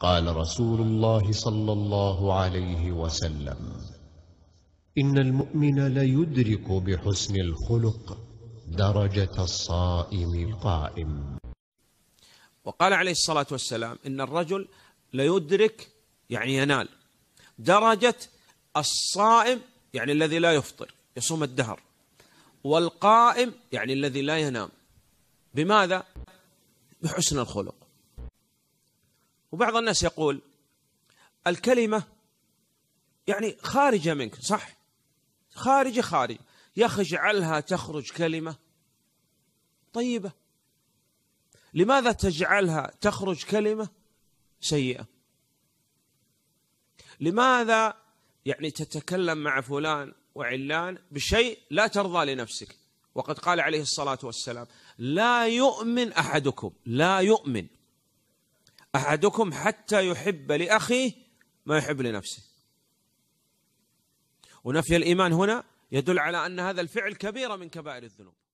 قال رسول الله صلى الله عليه وسلم إن المؤمن ليدرك بحسن الخلق درجة الصائم القائم وقال عليه الصلاة والسلام إن الرجل ليدرك يعني ينال درجة الصائم يعني الذي لا يفطر يصوم الدهر والقائم يعني الذي لا ينام بماذا؟ بحسن الخلق وبعض الناس يقول الكلمة يعني خارجة منك صح خارجة خارجة يا أخي اجعلها تخرج كلمة طيبة لماذا تجعلها تخرج كلمة سيئة لماذا يعني تتكلم مع فلان وعلان بشيء لا ترضى لنفسك وقد قال عليه الصلاة والسلام لا يؤمن أحدكم لا يؤمن أحدكم حتى يحب لأخيه ما يحب لنفسه ونفي الإيمان هنا يدل على أن هذا الفعل كبيرة من كبائر الذنوب